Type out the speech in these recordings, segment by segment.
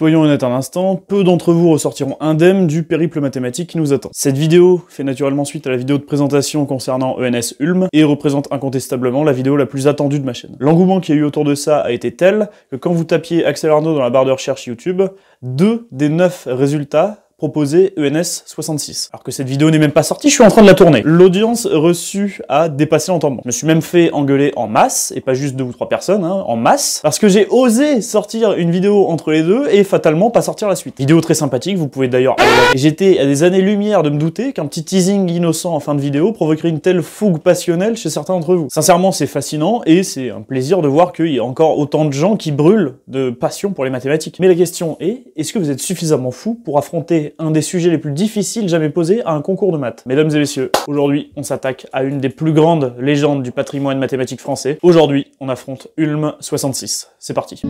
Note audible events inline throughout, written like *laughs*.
Soyons honnêtes un instant, peu d'entre vous ressortiront indemnes du périple mathématique qui nous attend. Cette vidéo fait naturellement suite à la vidéo de présentation concernant ENS Ulm et représente incontestablement la vidéo la plus attendue de ma chaîne. L'engouement qu'il y a eu autour de ça a été tel que quand vous tapiez Axel Arnaud dans la barre de recherche YouTube, deux des neuf résultats proposé ENS 66. Alors que cette vidéo n'est même pas sortie, je suis en train de la tourner. L'audience reçue a dépassé l'entendement. Je me suis même fait engueuler en masse, et pas juste deux ou trois personnes, hein, en masse, parce que j'ai osé sortir une vidéo entre les deux et fatalement pas sortir la suite. Vidéo très sympathique, vous pouvez d'ailleurs... J'étais à des années-lumière de me douter qu'un petit teasing innocent en fin de vidéo provoquerait une telle fougue passionnelle chez certains d'entre vous. Sincèrement, c'est fascinant et c'est un plaisir de voir qu'il y a encore autant de gens qui brûlent de passion pour les mathématiques. Mais la question est, est-ce que vous êtes suffisamment fou pour affronter un des sujets les plus difficiles jamais posés à un concours de maths. Mesdames et messieurs, aujourd'hui, on s'attaque à une des plus grandes légendes du patrimoine mathématique français. Aujourd'hui, on affronte Ulm 66. C'est parti.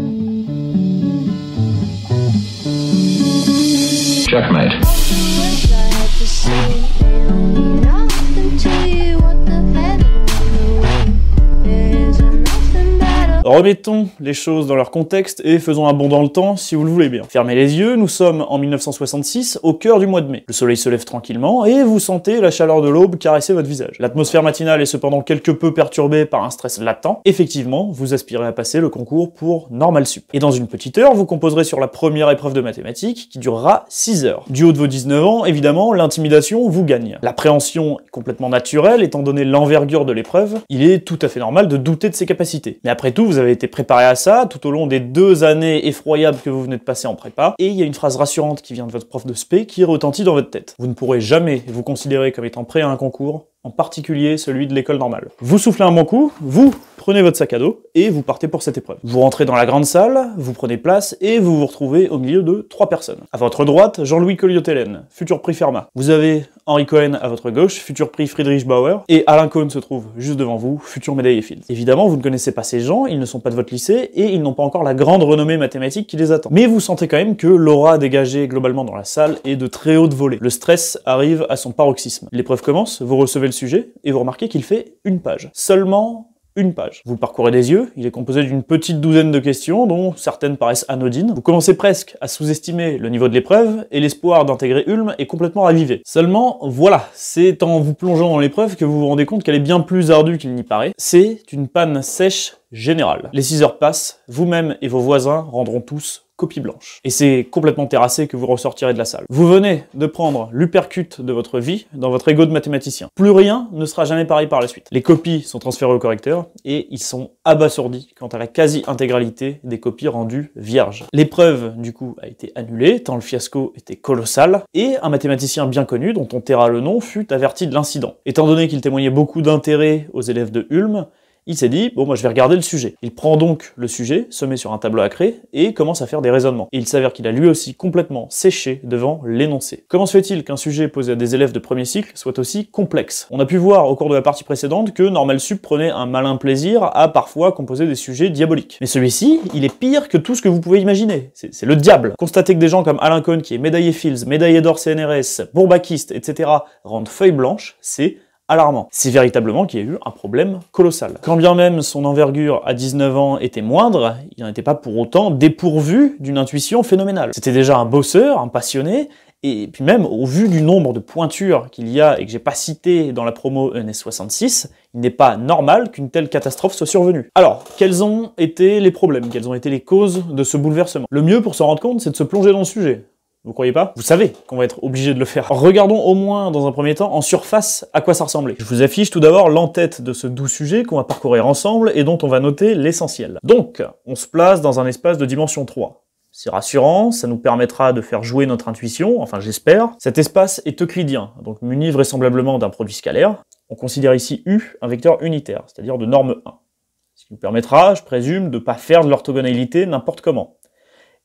Remettons les choses dans leur contexte et faisons un bond dans le temps si vous le voulez bien. Fermez les yeux, nous sommes en 1966, au cœur du mois de mai. Le soleil se lève tranquillement et vous sentez la chaleur de l'aube caresser votre visage. L'atmosphère matinale est cependant quelque peu perturbée par un stress latent. Effectivement, vous aspirez à passer le concours pour Normal Sup. Et dans une petite heure, vous composerez sur la première épreuve de mathématiques qui durera 6 heures. Du haut de vos 19 ans, évidemment, l'intimidation vous gagne. L'appréhension est complètement naturelle étant donné l'envergure de l'épreuve, il est tout à fait normal de douter de ses capacités. Mais après tout, avez été préparé à ça tout au long des deux années effroyables que vous venez de passer en prépa. Et il y a une phrase rassurante qui vient de votre prof de spé qui retentit dans votre tête. Vous ne pourrez jamais vous considérer comme étant prêt à un concours en particulier celui de l'école normale. Vous soufflez un bon coup, vous prenez votre sac à dos et vous partez pour cette épreuve. Vous rentrez dans la grande salle, vous prenez place et vous vous retrouvez au milieu de trois personnes. À votre droite, Jean-Louis colliot futur prix Fermat. Vous avez Henri Cohen à votre gauche, futur prix Friedrich Bauer, et Alain Cohen se trouve juste devant vous, futur médaillé Fields. Évidemment, vous ne connaissez pas ces gens, ils ne sont pas de votre lycée et ils n'ont pas encore la grande renommée mathématique qui les attend. Mais vous sentez quand même que l'aura dégagée globalement dans la salle est de très haute volée. Le stress arrive à son paroxysme. L'épreuve commence, vous recevez sujet et vous remarquez qu'il fait une page. Seulement une page. Vous parcourez des yeux, il est composé d'une petite douzaine de questions dont certaines paraissent anodines. Vous commencez presque à sous-estimer le niveau de l'épreuve et l'espoir d'intégrer Ulm est complètement ravivé. Seulement, voilà, c'est en vous plongeant dans l'épreuve que vous vous rendez compte qu'elle est bien plus ardue qu'il n'y paraît. C'est une panne sèche générale. Les 6 heures passent, vous-même et vos voisins rendront tous blanche. Et c'est complètement terrassé que vous ressortirez de la salle. Vous venez de prendre l'upercute de votre vie dans votre ego de mathématicien. Plus rien ne sera jamais pareil par la suite. Les copies sont transférées au correcteur et ils sont abasourdis quant à la quasi-intégralité des copies rendues vierges. L'épreuve, du coup, a été annulée, tant le fiasco était colossal, et un mathématicien bien connu, dont on taira le nom, fut averti de l'incident. Étant donné qu'il témoignait beaucoup d'intérêt aux élèves de Ulm, il s'est dit, bon, moi je vais regarder le sujet. Il prend donc le sujet, se met sur un tableau à créer et commence à faire des raisonnements. il s'avère qu'il a lui aussi complètement séché devant l'énoncé. Comment se fait-il qu'un sujet posé à des élèves de premier cycle soit aussi complexe On a pu voir au cours de la partie précédente que Normal prenait un malin plaisir à parfois composer des sujets diaboliques. Mais celui-ci, il est pire que tout ce que vous pouvez imaginer. C'est le diable. Constater que des gens comme Alain Cohn, qui est médaillé Fields, médaillé d'or CNRS, bourbakiste, etc., rendent feuilles blanche, c'est alarmant. C'est véritablement qu'il y a eu un problème colossal. Quand bien même son envergure à 19 ans était moindre, il n'en était pas pour autant dépourvu d'une intuition phénoménale. C'était déjà un bosseur, un passionné, et puis même, au vu du nombre de pointures qu'il y a et que j'ai pas cité dans la promo ENS 66 il n'est pas normal qu'une telle catastrophe soit survenue. Alors, quels ont été les problèmes Quelles ont été les causes de ce bouleversement Le mieux pour s'en rendre compte, c'est de se plonger dans le sujet. Vous croyez pas Vous savez qu'on va être obligé de le faire. Regardons au moins dans un premier temps en surface à quoi ça ressemblait. Je vous affiche tout d'abord l'entête de ce doux sujet qu'on va parcourir ensemble et dont on va noter l'essentiel. Donc, on se place dans un espace de dimension 3. C'est rassurant, ça nous permettra de faire jouer notre intuition, enfin j'espère. Cet espace est euclidien, donc muni vraisemblablement d'un produit scalaire. On considère ici U un vecteur unitaire, c'est-à-dire de norme 1. Ce qui nous permettra, je présume, de ne pas faire de l'orthogonalité n'importe comment.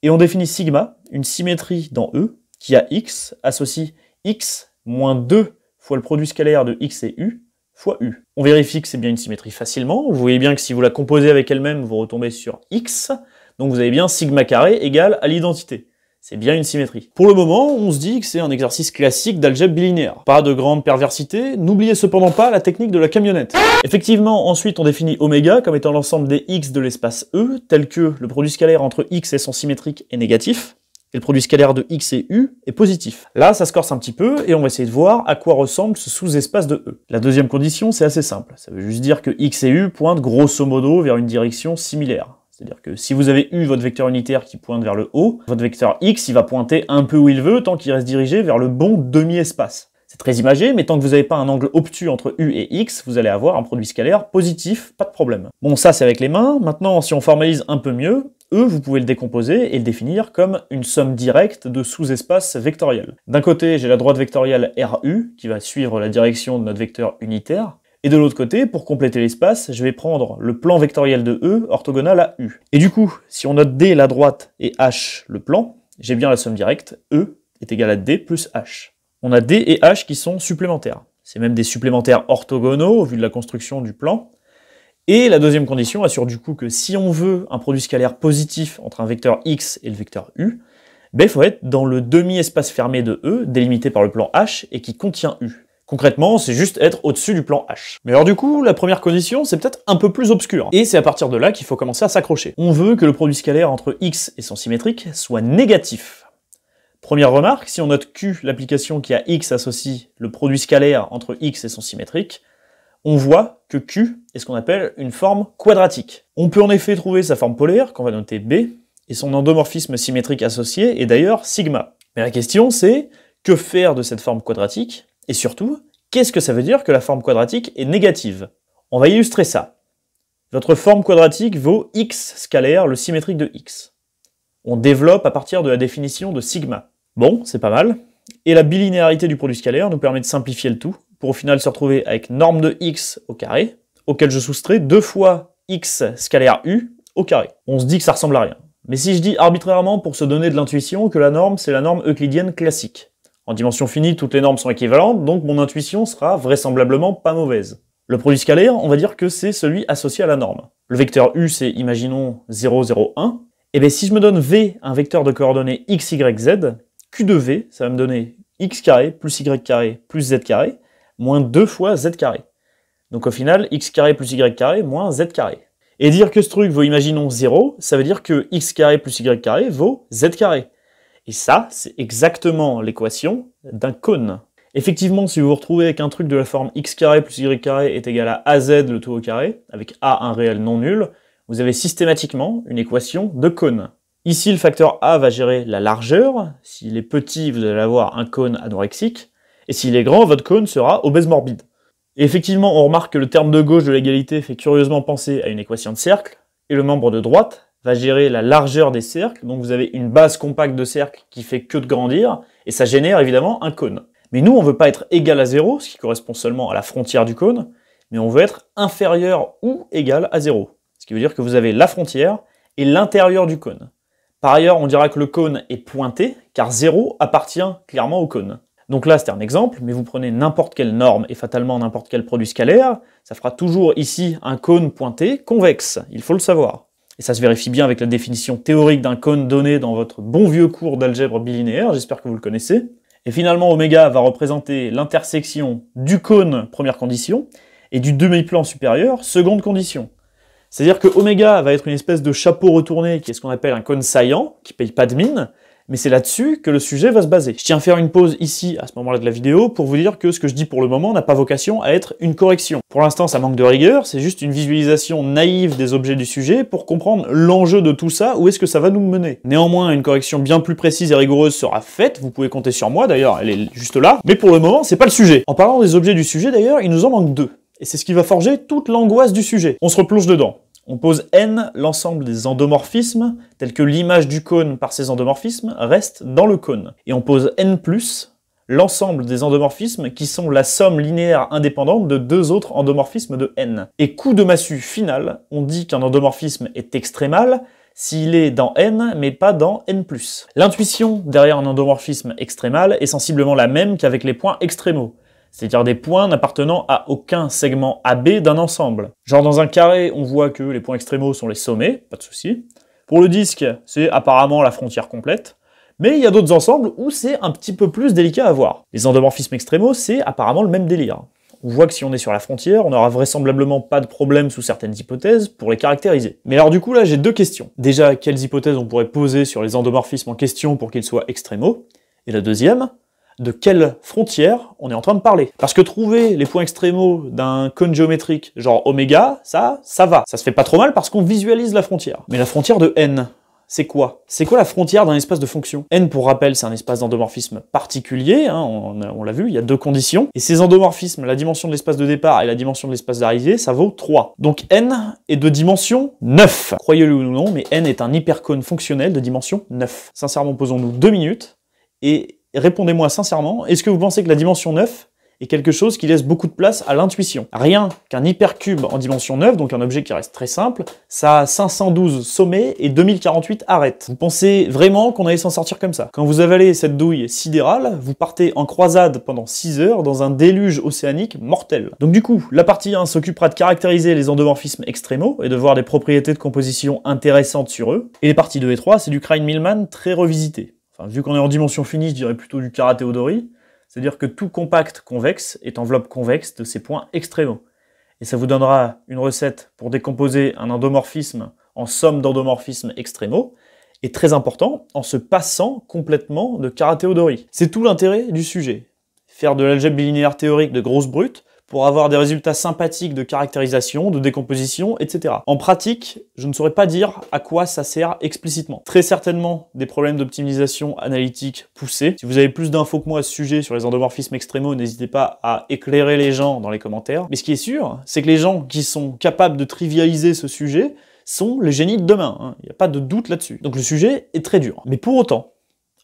Et on définit sigma, une symétrie dans E, qui a x, associe x moins 2 fois le produit scalaire de x et u, fois u. On vérifie que c'est bien une symétrie facilement. Vous voyez bien que si vous la composez avec elle-même, vous retombez sur x. Donc vous avez bien sigma carré égal à l'identité c'est bien une symétrie. Pour le moment, on se dit que c'est un exercice classique d'algèbre bilinéaire. Pas de grande perversité, n'oubliez cependant pas la technique de la camionnette. Effectivement, ensuite on définit oméga comme étant l'ensemble des x de l'espace E, tel que le produit scalaire entre x et son symétrique est négatif, et le produit scalaire de x et u est positif. Là, ça se corse un petit peu, et on va essayer de voir à quoi ressemble ce sous-espace de E. La deuxième condition, c'est assez simple. Ça veut juste dire que x et u pointent grosso modo vers une direction similaire. C'est-à-dire que si vous avez eu votre vecteur unitaire qui pointe vers le haut, votre vecteur x, il va pointer un peu où il veut tant qu'il reste dirigé vers le bon demi-espace. C'est très imagé, mais tant que vous n'avez pas un angle obtus entre U et X, vous allez avoir un produit scalaire positif, pas de problème. Bon, ça c'est avec les mains. Maintenant, si on formalise un peu mieux, E, vous pouvez le décomposer et le définir comme une somme directe de sous-espaces vectoriels. D'un côté, j'ai la droite vectorielle RU, qui va suivre la direction de notre vecteur unitaire. Et de l'autre côté, pour compléter l'espace, je vais prendre le plan vectoriel de E orthogonal à U. Et du coup, si on note D la droite et H le plan, j'ai bien la somme directe E est égal à D plus H. On a D et H qui sont supplémentaires. C'est même des supplémentaires orthogonaux au vu de la construction du plan. Et la deuxième condition assure du coup que si on veut un produit scalaire positif entre un vecteur x et le vecteur u, ben il faut être dans le demi-espace fermé de E délimité par le plan H et qui contient U. Concrètement, c'est juste être au-dessus du plan H. Mais alors du coup, la première condition, c'est peut-être un peu plus obscure. Et c'est à partir de là qu'il faut commencer à s'accrocher. On veut que le produit scalaire entre x et son symétrique soit négatif. Première remarque, si on note Q, l'application qui à x associe le produit scalaire entre x et son symétrique, on voit que Q est ce qu'on appelle une forme quadratique. On peut en effet trouver sa forme polaire, qu'on va noter B, et son endomorphisme symétrique associé est d'ailleurs sigma. Mais la question c'est, que faire de cette forme quadratique et surtout, qu'est-ce que ça veut dire que la forme quadratique est négative On va illustrer ça. Votre forme quadratique vaut x scalaire, le symétrique de x. On développe à partir de la définition de sigma. Bon, c'est pas mal. Et la bilinéarité du produit scalaire nous permet de simplifier le tout, pour au final se retrouver avec norme de x au carré, auquel je soustrais 2 fois x scalaire u au carré. On se dit que ça ressemble à rien. Mais si je dis arbitrairement, pour se donner de l'intuition, que la norme, c'est la norme euclidienne classique, en dimension finie, toutes les normes sont équivalentes, donc mon intuition sera vraisemblablement pas mauvaise. Le produit scalaire, on va dire que c'est celui associé à la norme. Le vecteur U, c'est, imaginons, 0, 0, 1. Et bien si je me donne V, un vecteur de coordonnées x, y, z, Q de V, ça va me donner x carré plus y plus z carré, moins 2 fois z carré. Donc au final, x carré plus y carré moins z carré. Et dire que ce truc vaut, imaginons, 0, ça veut dire que x carré plus y carré vaut z carré. Et ça, c'est exactement l'équation d'un cône. Effectivement, si vous vous retrouvez avec un truc de la forme x carré plus y carré est égal à az le tout au carré, avec a un réel non nul, vous avez systématiquement une équation de cône. Ici, le facteur a va gérer la largeur. S'il est petit, vous allez avoir un cône anorexique. Et s'il est grand, votre cône sera obèse morbide. Et effectivement, on remarque que le terme de gauche de l'égalité fait curieusement penser à une équation de cercle, et le membre de droite va gérer la largeur des cercles. Donc vous avez une base compacte de cercles qui fait que de grandir, et ça génère évidemment un cône. Mais nous, on veut pas être égal à 0, ce qui correspond seulement à la frontière du cône, mais on veut être inférieur ou égal à 0. Ce qui veut dire que vous avez la frontière et l'intérieur du cône. Par ailleurs, on dira que le cône est pointé, car zéro appartient clairement au cône. Donc là, c'est un exemple, mais vous prenez n'importe quelle norme et fatalement n'importe quel produit scalaire, ça fera toujours ici un cône pointé convexe, il faut le savoir et ça se vérifie bien avec la définition théorique d'un cône donné dans votre bon vieux cours d'algèbre bilinéaire, j'espère que vous le connaissez. Et finalement, oméga va représenter l'intersection du cône, première condition, et du demi-plan supérieur, seconde condition. C'est-à-dire que oméga va être une espèce de chapeau retourné, qui est ce qu'on appelle un cône saillant, qui paye pas de mine, mais c'est là-dessus que le sujet va se baser. Je tiens à faire une pause ici, à ce moment-là de la vidéo, pour vous dire que ce que je dis pour le moment n'a pas vocation à être une correction. Pour l'instant, ça manque de rigueur, c'est juste une visualisation naïve des objets du sujet pour comprendre l'enjeu de tout ça, où est-ce que ça va nous mener. Néanmoins, une correction bien plus précise et rigoureuse sera faite, vous pouvez compter sur moi d'ailleurs, elle est juste là, mais pour le moment, c'est pas le sujet. En parlant des objets du sujet d'ailleurs, il nous en manque deux. Et c'est ce qui va forger toute l'angoisse du sujet. On se replonge dedans. On pose n l'ensemble des endomorphismes, tels que l'image du cône par ces endomorphismes, reste dans le cône. Et on pose n l'ensemble des endomorphismes qui sont la somme linéaire indépendante de deux autres endomorphismes de n. Et coup de massue final, on dit qu'un endomorphisme est extrémal s'il est dans n mais pas dans n+. L'intuition derrière un endomorphisme extrémal est sensiblement la même qu'avec les points extrémaux c'est-à-dire des points n'appartenant à aucun segment AB d'un ensemble. Genre dans un carré, on voit que les points extrémaux sont les sommets, pas de souci. Pour le disque, c'est apparemment la frontière complète. Mais il y a d'autres ensembles où c'est un petit peu plus délicat à voir. Les endomorphismes extrémaux, c'est apparemment le même délire. On voit que si on est sur la frontière, on n'aura vraisemblablement pas de problème sous certaines hypothèses pour les caractériser. Mais alors du coup là, j'ai deux questions. Déjà, quelles hypothèses on pourrait poser sur les endomorphismes en question pour qu'ils soient extrémaux Et la deuxième, de quelle frontière on est en train de parler. Parce que trouver les points extrémaux d'un cône géométrique genre oméga, ça, ça va. Ça se fait pas trop mal parce qu'on visualise la frontière. Mais la frontière de n, c'est quoi C'est quoi la frontière d'un espace de fonction n, pour rappel, c'est un espace d'endomorphisme particulier, hein, on, on l'a vu, il y a deux conditions. Et ces endomorphismes, la dimension de l'espace de départ et la dimension de l'espace d'arrivée, ça vaut 3. Donc n est de dimension 9. Croyez-le ou non, mais n est un hypercône fonctionnel de dimension 9. Sincèrement, posons-nous deux minutes et Répondez-moi sincèrement, est-ce que vous pensez que la dimension 9 est quelque chose qui laisse beaucoup de place à l'intuition. Rien qu'un hypercube en dimension 9, donc un objet qui reste très simple, ça a 512 sommets et 2048 arêtes. Vous pensez vraiment qu'on allait s'en sortir comme ça Quand vous avalez cette douille sidérale, vous partez en croisade pendant 6 heures dans un déluge océanique mortel. Donc du coup, la partie 1 s'occupera de caractériser les endomorphismes extrémaux et de voir des propriétés de composition intéressantes sur eux, et les parties 2 et 3, c'est du Crime millman très revisité vu qu'on est en dimension finie, je dirais plutôt du karatéodori, c'est-à-dire que tout compact convexe est enveloppe convexe de ses points extrémaux. Et ça vous donnera une recette pour décomposer un endomorphisme en somme d'endomorphismes extrémaux, et très important, en se passant complètement de karatéodori. C'est tout l'intérêt du sujet. Faire de l'algèbre bilinéaire théorique de grosse brute, pour avoir des résultats sympathiques de caractérisation, de décomposition, etc. En pratique, je ne saurais pas dire à quoi ça sert explicitement. Très certainement des problèmes d'optimisation analytique poussés. Si vous avez plus d'infos que moi à ce sujet sur les endomorphismes extrémaux, n'hésitez pas à éclairer les gens dans les commentaires. Mais ce qui est sûr, c'est que les gens qui sont capables de trivialiser ce sujet sont les génies de demain. Hein. Il n'y a pas de doute là-dessus. Donc le sujet est très dur. Mais pour autant,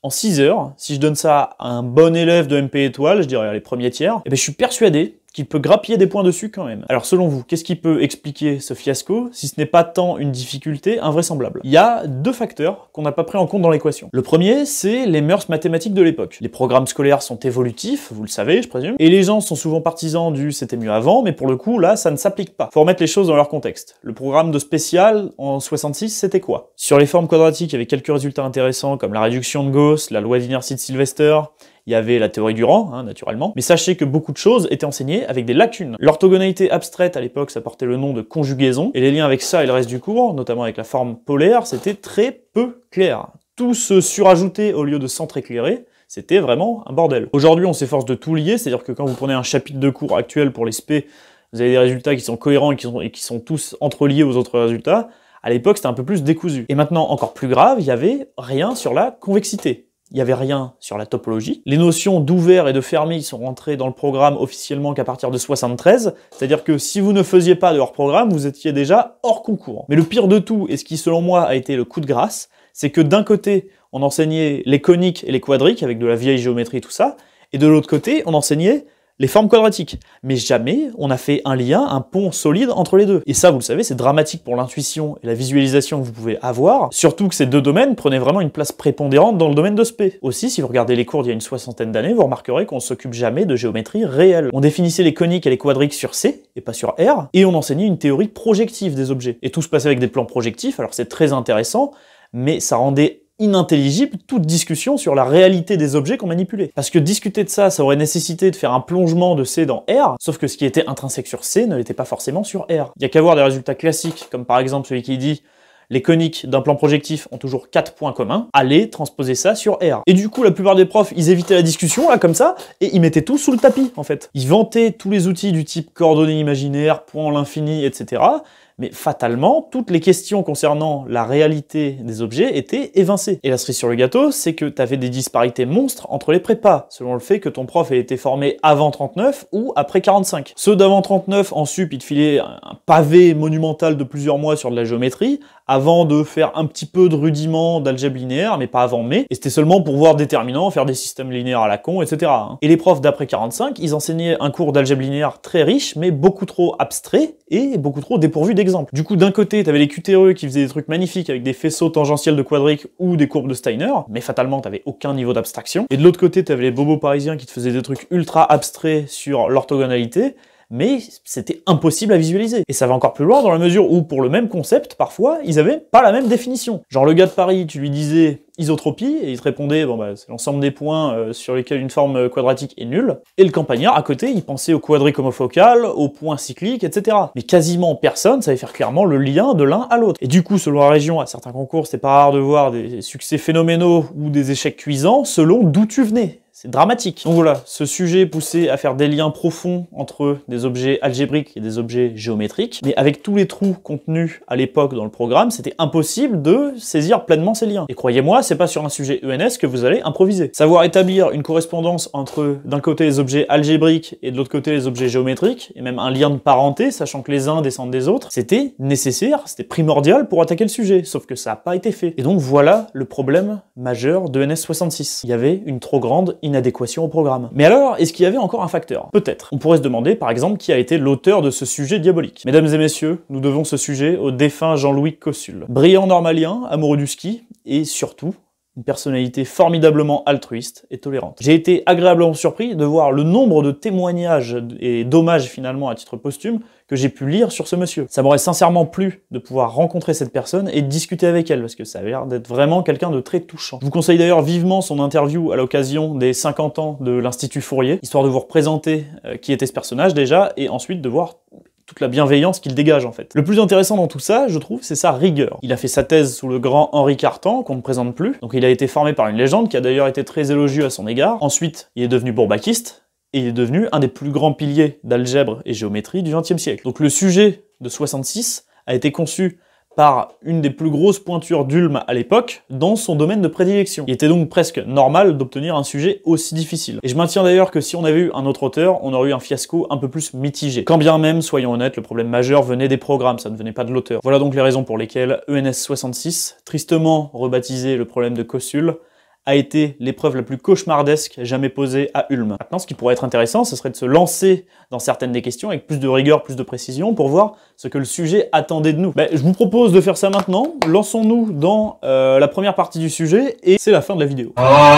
en 6 heures, si je donne ça à un bon élève de MP étoile, je dirais les premiers tiers, eh ben, je suis persuadé qui peut grappiller des points dessus quand même. Alors selon vous, qu'est-ce qui peut expliquer ce fiasco si ce n'est pas tant une difficulté invraisemblable Il y a deux facteurs qu'on n'a pas pris en compte dans l'équation. Le premier, c'est les mœurs mathématiques de l'époque. Les programmes scolaires sont évolutifs, vous le savez, je présume, et les gens sont souvent partisans du c'était mieux avant, mais pour le coup, là, ça ne s'applique pas. Faut remettre les choses dans leur contexte. Le programme de spécial en 66, c'était quoi Sur les formes quadratiques, il y avait quelques résultats intéressants comme la réduction de Gauss, la loi d'inertie de Sylvester, il y avait la théorie du rang, hein, naturellement, mais sachez que beaucoup de choses étaient enseignées avec des lacunes. L'orthogonalité abstraite à l'époque, ça portait le nom de conjugaison, et les liens avec ça et le reste du cours, notamment avec la forme polaire, c'était très peu clair. Tout se surajouter au lieu de s'entre-éclairer, c'était vraiment un bordel. Aujourd'hui, on s'efforce de tout lier, c'est-à-dire que quand vous prenez un chapitre de cours actuel pour les SP, vous avez des résultats qui sont cohérents et qui sont, et qui sont tous entreliés aux autres résultats. À l'époque, c'était un peu plus décousu. Et maintenant, encore plus grave, il n'y avait rien sur la convexité il n'y avait rien sur la topologie. Les notions d'ouvert et de fermé sont rentrées dans le programme officiellement qu'à partir de 73, c'est-à-dire que si vous ne faisiez pas de hors programme, vous étiez déjà hors concours. Mais le pire de tout, et ce qui selon moi a été le coup de grâce, c'est que d'un côté, on enseignait les coniques et les quadriques avec de la vieille géométrie et tout ça, et de l'autre côté, on enseignait les formes quadratiques. Mais jamais on a fait un lien, un pont solide entre les deux. Et ça, vous le savez, c'est dramatique pour l'intuition et la visualisation que vous pouvez avoir, surtout que ces deux domaines prenaient vraiment une place prépondérante dans le domaine de SP. Aussi, si vous regardez les cours d'il y a une soixantaine d'années, vous remarquerez qu'on s'occupe jamais de géométrie réelle. On définissait les coniques et les quadriques sur C, et pas sur R, et on enseignait une théorie projective des objets. Et tout se passait avec des plans projectifs, alors c'est très intéressant, mais ça rendait inintelligible toute discussion sur la réalité des objets qu'on manipulait. Parce que discuter de ça, ça aurait nécessité de faire un plongement de C dans R, sauf que ce qui était intrinsèque sur C ne l'était pas forcément sur R. Il y a qu'à voir des résultats classiques, comme par exemple celui qui dit les coniques d'un plan projectif ont toujours 4 points communs, allez transposer ça sur R. Et du coup, la plupart des profs, ils évitaient la discussion, là, comme ça, et ils mettaient tout sous le tapis, en fait. Ils vantaient tous les outils du type coordonnées imaginaires, points l'infini, etc. Mais fatalement, toutes les questions concernant la réalité des objets étaient évincées. Et la cerise sur le gâteau, c'est que t'avais des disparités monstres entre les prépas, selon le fait que ton prof ait été formé avant 39 ou après 45. Ceux d'avant 39, en sup, ils te filaient un pavé monumental de plusieurs mois sur de la géométrie, avant de faire un petit peu de rudiment d'algèbre linéaire, mais pas avant mai. Et c'était seulement pour voir déterminant, faire des systèmes linéaires à la con, etc. Hein. Et les profs d'après 45, ils enseignaient un cours d'algèbre linéaire très riche, mais beaucoup trop abstrait et beaucoup trop dépourvu d'exemples. Du coup, d'un côté, t'avais les QTE qui faisaient des trucs magnifiques avec des faisceaux tangentiels de quadriques ou des courbes de Steiner, mais fatalement, t'avais aucun niveau d'abstraction. Et de l'autre côté, t'avais les bobos parisiens qui te faisaient des trucs ultra abstraits sur l'orthogonalité, mais c'était impossible à visualiser. Et ça va encore plus loin dans la mesure où, pour le même concept, parfois, ils avaient pas la même définition. Genre le gars de Paris, tu lui disais isotropie, et il te répondait, bon bah, c'est l'ensemble des points euh, sur lesquels une forme euh, quadratique est nulle. Et le campagnard, à côté, il pensait au quadricomofocal, au point cycliques, etc. Mais quasiment personne savait faire clairement le lien de l'un à l'autre. Et du coup, selon la région, à certains concours, c'était pas rare de voir des succès phénoménaux ou des échecs cuisants selon d'où tu venais. C'est dramatique. Donc voilà, ce sujet poussé à faire des liens profonds entre des objets algébriques et des objets géométriques. Mais avec tous les trous contenus à l'époque dans le programme, c'était impossible de saisir pleinement ces liens. Et croyez-moi, c'est pas sur un sujet ENS que vous allez improviser. Savoir établir une correspondance entre d'un côté les objets algébriques et de l'autre côté les objets géométriques, et même un lien de parenté, sachant que les uns descendent des autres, c'était nécessaire, c'était primordial pour attaquer le sujet, sauf que ça n'a pas été fait. Et donc voilà le problème majeur de e NS66. Il y avait une trop grande adéquation au programme. Mais alors, est-ce qu'il y avait encore un facteur Peut-être. On pourrait se demander, par exemple, qui a été l'auteur de ce sujet diabolique. Mesdames et messieurs, nous devons ce sujet au défunt Jean-Louis Cossul. Brillant normalien, amoureux du ski, et surtout, une personnalité formidablement altruiste et tolérante. J'ai été agréablement surpris de voir le nombre de témoignages et d'hommages finalement à titre posthume que j'ai pu lire sur ce monsieur. Ça m'aurait sincèrement plu de pouvoir rencontrer cette personne et discuter avec elle, parce que ça a l'air d'être vraiment quelqu'un de très touchant. Je vous conseille d'ailleurs vivement son interview à l'occasion des 50 ans de l'Institut Fourier, histoire de vous représenter euh, qui était ce personnage déjà, et ensuite de voir toute la bienveillance qu'il dégage en fait. Le plus intéressant dans tout ça, je trouve, c'est sa rigueur. Il a fait sa thèse sous le grand Henri Cartan, qu'on ne présente plus, donc il a été formé par une légende qui a d'ailleurs été très élogieux à son égard. Ensuite, il est devenu bourbakiste, et il est devenu un des plus grands piliers d'algèbre et géométrie du XXe siècle. Donc le sujet de 66 a été conçu par une des plus grosses pointures d'Ulm à l'époque dans son domaine de prédilection. Il était donc presque normal d'obtenir un sujet aussi difficile. Et je maintiens d'ailleurs que si on avait eu un autre auteur, on aurait eu un fiasco un peu plus mitigé. Quand bien même, soyons honnêtes, le problème majeur venait des programmes, ça ne venait pas de l'auteur. Voilà donc les raisons pour lesquelles ENS 66, tristement rebaptisé le problème de Cossul, a été l'épreuve la plus cauchemardesque jamais posée à Ulm. Maintenant, ce qui pourrait être intéressant, ce serait de se lancer dans certaines des questions avec plus de rigueur, plus de précision pour voir ce que le sujet attendait de nous. Ben, je vous propose de faire ça maintenant. Lançons-nous dans euh, la première partie du sujet et c'est la fin de la vidéo.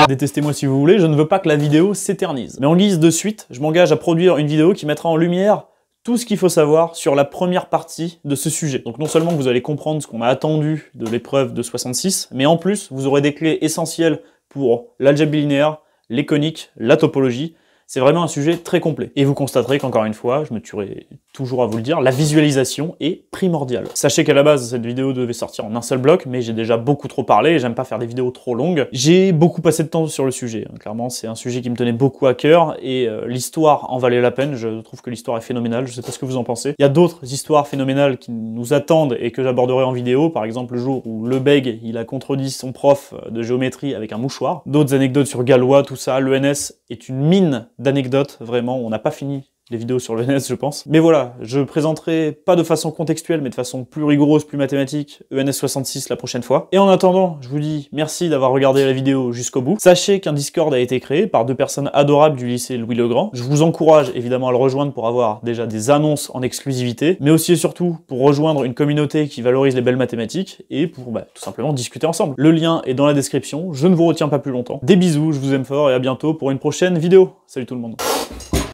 Détestez-moi si vous voulez, je ne veux pas que la vidéo s'éternise. Mais en guise de suite, je m'engage à produire une vidéo qui mettra en lumière tout ce qu'il faut savoir sur la première partie de ce sujet. Donc non seulement vous allez comprendre ce qu'on a attendu de l'épreuve de 66, mais en plus vous aurez des clés essentielles pour l'algèbre linéaire, les coniques, la topologie. C'est vraiment un sujet très complet. Et vous constaterez qu'encore une fois, je me tuerai toujours à vous le dire, la visualisation est primordiale. Sachez qu'à la base, cette vidéo devait sortir en un seul bloc, mais j'ai déjà beaucoup trop parlé et j'aime pas faire des vidéos trop longues. J'ai beaucoup passé de temps sur le sujet. Hein. Clairement, c'est un sujet qui me tenait beaucoup à cœur et euh, l'histoire en valait la peine. Je trouve que l'histoire est phénoménale. Je sais pas ce que vous en pensez. Il y a d'autres histoires phénoménales qui nous attendent et que j'aborderai en vidéo. Par exemple, le jour où Le Beg, il a contredit son prof euh, de géométrie avec un mouchoir. D'autres anecdotes sur Galois, tout ça. L'ENS est une mine d'anecdotes. Vraiment, on n'a pas fini les vidéos sur le *laughs* e je pense. Mais voilà, je présenterai pas de façon contextuelle, mais de façon plus rigoureuse, plus mathématique, ENS66 e la prochaine fois. Et en attendant, je vous dis merci d'avoir regardé la vidéo jusqu'au bout. Sachez qu'un Discord a été créé par deux personnes adorables du lycée Louis-le-Grand. Je vous encourage évidemment à le rejoindre pour avoir déjà des annonces en exclusivité, mais aussi et surtout pour rejoindre une communauté qui valorise les belles mathématiques et pour bah, tout simplement discuter ensemble. Le lien est dans la description, je ne vous retiens pas plus longtemps. Des bisous, je vous aime fort et à bientôt pour une prochaine vidéo. Salut tout le monde.